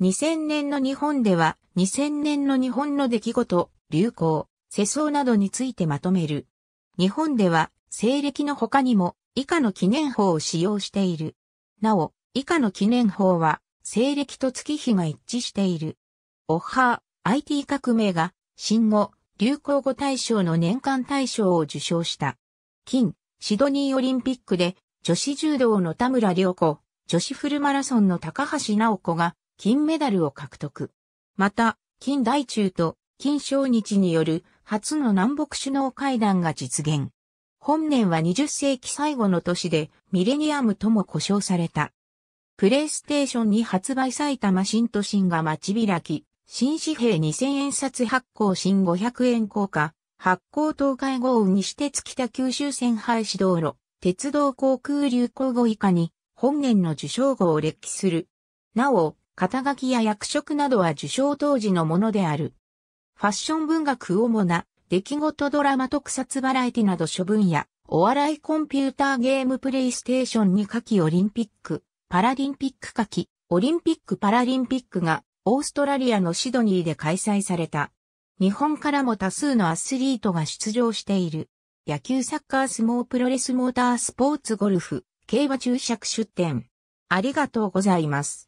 2000年の日本では、2000年の日本の出来事、流行、世相などについてまとめる。日本では、西暦の他にも、以下の記念法を使用している。なお、以下の記念法は、西暦と月日が一致している。オッハー、IT 革命が、新語、流行語大賞の年間大賞を受賞した。金、シドニーオリンピックで、女子柔道の田村良子、女子フルマラソンの高橋直子が、金メダルを獲得。また、金大中と金正日による初の南北首脳会談が実現。本年は20世紀最後の年でミレニアムとも呼称された。プレイステーションに発売埼玉新都心が街開き、新紙幣2000円札発行新500円硬貨、発行東海豪雨に西鉄北九州線廃止道路、鉄道航空流行語以下に本年の受賞号を歴記する。なお、肩書きや役職などは受賞当時のものである。ファッション文学主な、出来事ドラマ特撮バラエティなど諸分野、お笑いコンピューターゲームプレイステーションに書きオリンピック、パラリンピック夏季、オリンピックパラリンピックが、オーストラリアのシドニーで開催された。日本からも多数のアスリートが出場している。野球サッカー相撲プロレスモータースポーツゴルフ、競馬注釈出展。ありがとうございます。